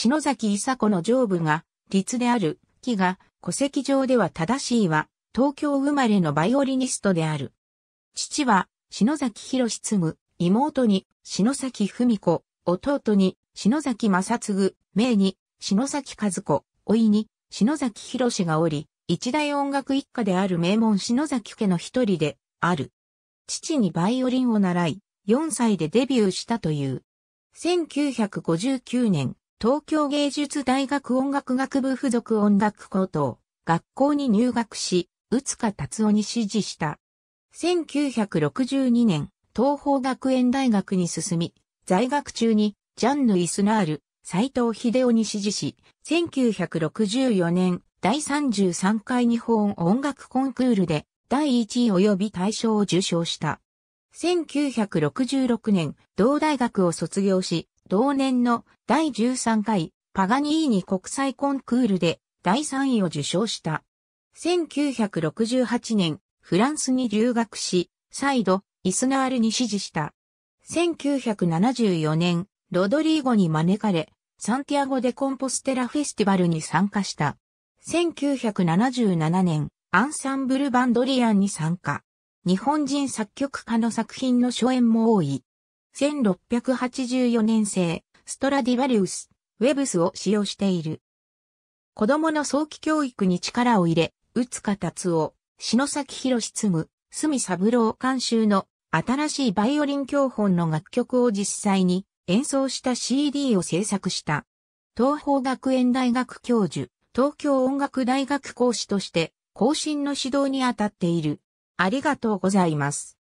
篠崎伊佐子の上部が、律である、木が、戸籍上では正しいは、東京生まれのバイオリニストである。父は、篠崎博嗣、妹に、篠崎文子、弟に、篠崎正嗣、名に、篠崎和子、老いに、篠崎博がおり、一大音楽一家である名門篠崎家の一人で、ある。父にバイオリンを習い、4歳でデビューしたという。1959年、東京芸術大学音楽学部附属音楽高等学校に入学し、宇塚達夫に指示した。1962年、東方学園大学に進み、在学中にジャンヌ・イスナール、斎藤秀夫に指示し、1964年、第33回日本音楽コンクールで第1位及び大賞を受賞した。1966年、同大学を卒業し、同年の第13回パガニーニ国際コンクールで第3位を受賞した。1968年、フランスに留学し、再度、イスナールに支持した。1974年、ロドリーゴに招かれ、サンティアゴ・デ・コンポステラフェスティバルに参加した。1977年、アンサンブル・バンドリアンに参加。日本人作曲家の作品の初演も多い。1684年生、ストラディバリウス、ウェブスを使用している。子供の早期教育に力を入れ、宇か達夫、篠崎博務、住三郎監修の新しいバイオリン教本の楽曲を実際に演奏した CD を制作した。東方学園大学教授、東京音楽大学講師として、更新の指導に当たっている。ありがとうございます。